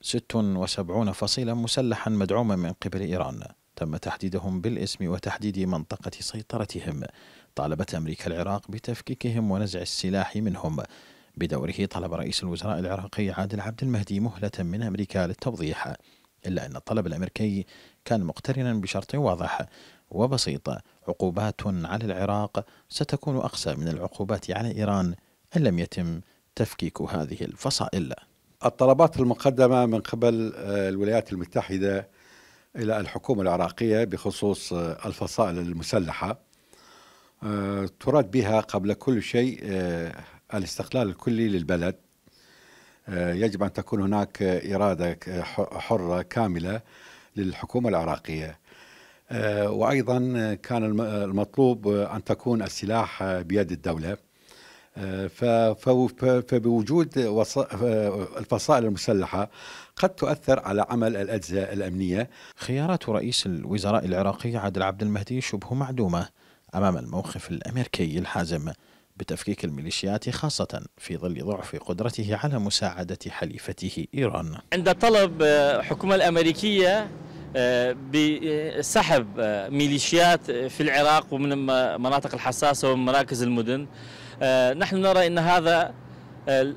76 فصيلا مسلحا مدعوما من قبل إيران تم تحديدهم بالاسم وتحديد منطقة سيطرتهم طالبت أمريكا العراق بتفكيكهم ونزع السلاح منهم بدوره طلب رئيس الوزراء العراقي عادل عبد المهدي مهلة من أمريكا للتوضيح إلا أن الطلب الأمريكي كان مقترنا بشرط واضح وبسيط عقوبات على العراق ستكون أقسى من العقوبات على إيران إن لم يتم تفكيك هذه الفصائل الطلبات المقدمة من قبل آه، الولايات المتحدة إلى الحكومة العراقية بخصوص آه، الفصائل المسلحة آه، تراد بها قبل كل شيء الاستقلال الكلي للبلد يجب أن تكون هناك إرادة حرة كاملة للحكومة العراقية وأيضا كان المطلوب أن تكون السلاح بيد الدولة فبوجود الفصائل المسلحة قد تؤثر على عمل الأجزاء الأمنية خيارات رئيس الوزراء العراقي عادل عبد المهدي شبه معدومة أمام الموقف الأمريكي الحازم بتفكيك الميليشيات خاصة في ظل ضعف قدرته على مساعدة حليفته إيران عند طلب الحكومة الأمريكية آه، بسحب آه، ميليشيات في العراق ومن المناطق الحساسه ومن مراكز المدن آه، نحن نرى ان هذا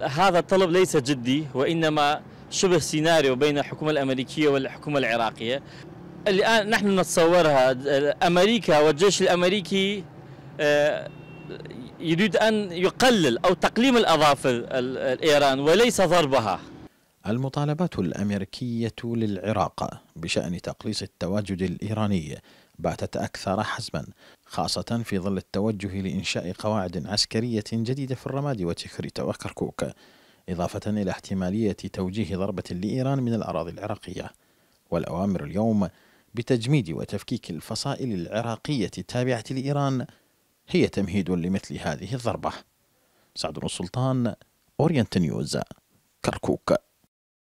هذا الطلب ليس جدي وانما شبه سيناريو بين الحكومه الامريكيه والحكومه العراقيه الان نحن نتصورها امريكا والجيش الامريكي يريد ان يقلل او تقليم الاظافر الايران وليس ضربها المطالبات الأمريكية للعراق بشأن تقليص التواجد الإيراني باتت أكثر حزما خاصة في ظل التوجه لإنشاء قواعد عسكرية جديدة في الرماد وتخريت وكركوك إضافة إلى احتمالية توجيه ضربة لإيران من الأراضي العراقية والأوامر اليوم بتجميد وتفكيك الفصائل العراقية التابعة لإيران هي تمهيد لمثل هذه الضربة سعد السلطان أورينت نيوز كركوك